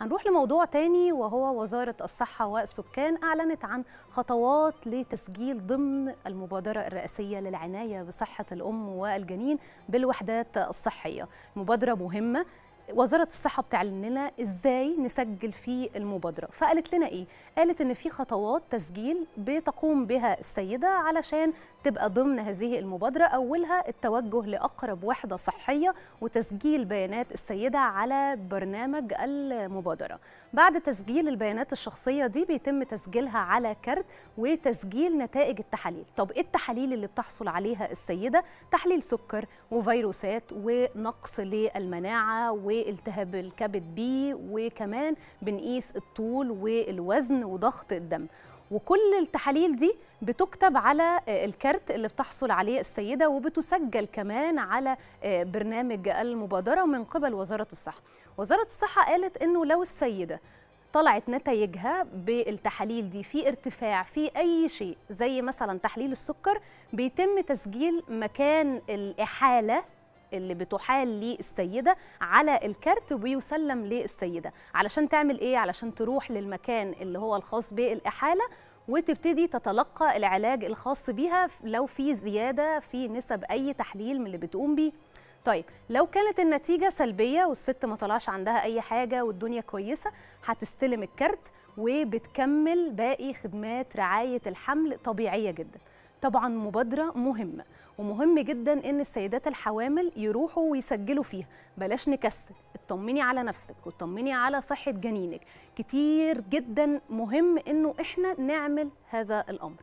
هنروح لموضوع تاني وهو وزارة الصحة والسكان أعلنت عن خطوات لتسجيل ضمن المبادرة الرئاسية للعناية بصحة الأم والجنين بالوحدات الصحية مبادرة مهمة وزاره الصحه بتعلن لنا ازاي نسجل في المبادره فقالت لنا ايه قالت ان في خطوات تسجيل بتقوم بها السيده علشان تبقى ضمن هذه المبادره اولها التوجه لاقرب وحده صحيه وتسجيل بيانات السيده على برنامج المبادره بعد تسجيل البيانات الشخصيه دي بيتم تسجيلها على كارت وتسجيل نتائج التحاليل طب ايه التحاليل اللي بتحصل عليها السيده تحليل سكر وفيروسات ونقص للمناعه و والتهاب الكبد بي وكمان بنقيس الطول والوزن وضغط الدم وكل التحاليل دي بتكتب على آه، الكارت اللي بتحصل عليه السيدة وبتسجل كمان على آه، برنامج المبادرة من قبل وزارة الصحة وزارة الصحة قالت أنه لو السيدة طلعت نتائجها بالتحاليل دي في ارتفاع في اي شيء زي مثلا تحليل السكر بيتم تسجيل مكان الاحاله اللي بتحال للسيده على الكارت ويسلم للسيده علشان تعمل ايه علشان تروح للمكان اللي هو الخاص بالاحاله وتبتدي تتلقى العلاج الخاص بيها لو في زياده في نسب اي تحليل من اللي بتقوم بيه طيب لو كانت النتيجة سلبية والست ما طلعش عندها أي حاجة والدنيا كويسة هتستلم الكارت وبتكمل باقي خدمات رعاية الحمل طبيعية جداً طبعا مبادره مهمه ومهم جدا ان السيدات الحوامل يروحوا ويسجلوا فيها بلاش نكسل اطمني على نفسك واطمني على صحه جنينك كتير جدا مهم انه احنا نعمل هذا الامر